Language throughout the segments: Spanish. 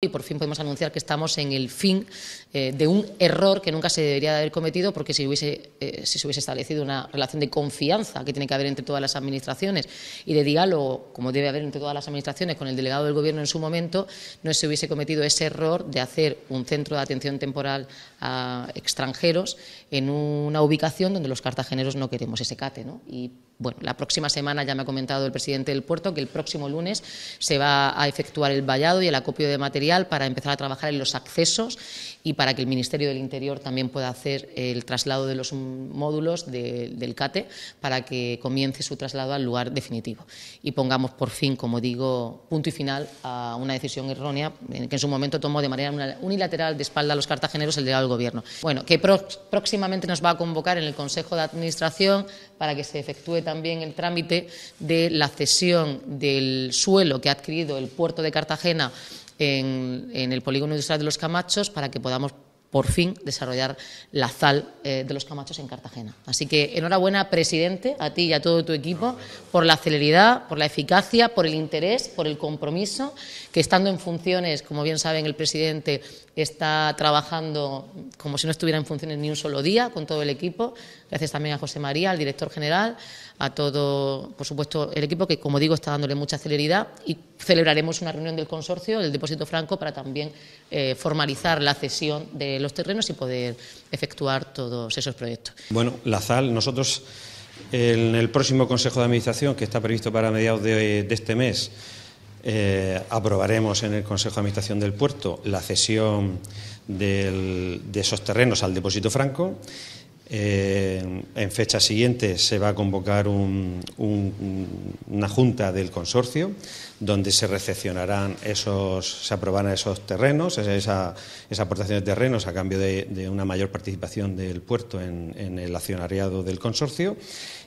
Y por fin podemos anunciar que estamos en el fin eh, de un error que nunca se debería de haber cometido, porque si, hubiese, eh, se hubiese establecido una relación de confianza que tiene que haber entre todas las administraciones y de diálogo, como debe haber entre todas las administraciones, con el delegado del Gobierno en su momento, no se hubiese cometido ese error de hacer un centro de atención temporal a extranjeros en una ubicación donde los cartageneros no queremos ese cate. ¿no? Y bueno, la próxima semana ya me ha comentado el presidente del puerto que el próximo lunes se va a efectuar el vallado y el acopio de material para empezar a trabajar en los accesos y para que el Ministerio del Interior también pueda hacer el traslado de los módulos del CATE para que comience su traslado al lugar definitivo y pongamos por fin, como digo, punto y final a una decisión errónea que en su momento tomó de manera unilateral de espalda a los cartageneros el delegado del Gobierno. Bueno, que próximamente nos va a convocar en el Consejo de Administración para que se efectúe también el trámite de la cesión del suelo que ha adquirido el puerto de Cartagena en, el polígono industrial de los Camachos para que podamos por fin desarrollar la ZAL eh, de los Camachos en Cartagena. Así que enhorabuena, presidente, a ti y a todo tu equipo por la celeridad, por la eficacia, por el interés, por el compromiso, que estando en funciones, como bien saben, el presidente está trabajando como si no estuviera en funciones ni un solo día con todo el equipo. Gracias también a José María, al director general, a todo, por supuesto, el equipo que, como digo, está dándole mucha celeridad y celebraremos una reunión del consorcio, del depósito franco, para también eh, formalizar la cesión de los terrenos y poder efectuar todos esos proyectos. Bueno, la nosotros en el próximo Consejo de Administración, que está previsto para mediados de, este mes, eh, aprobaremos en el Consejo de Administración del Puerto la cesión de esos terrenos al depósito franco eh, en fecha siguiente se va a convocar una junta del consorcio donde se recepcionarán esos, se aprobarán esos terrenos, esa, aportación de terrenos a cambio de, una mayor participación del puerto en, el accionariado del consorcio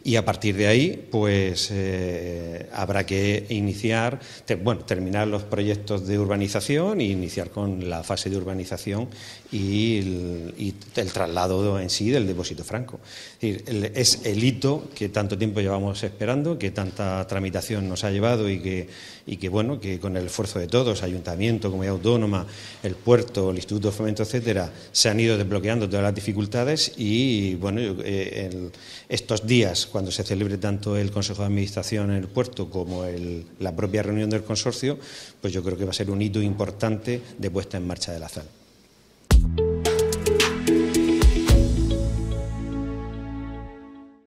y a partir de ahí pues eh, habrá que iniciar, bueno, terminar los proyectos de urbanización e iniciar con la fase de urbanización y el, y el traslado en sí del depósito franco. Es, es el hito que tanto tiempo llevamos esperando, que tanta tramitación nos ha llevado y que, y que bueno, que con el esfuerzo de todos, ayuntamiento, comunidad autónoma, el puerto, el Instituto de Fomento, etcétera, se han ido desbloqueando todas las dificultades y bueno, eh, estos días, cuando se celebre tanto el Consejo de Administración en el puerto como la propia reunión del consorcio, pues yo creo que va a ser un hito importante de puesta en marcha de la ZAN.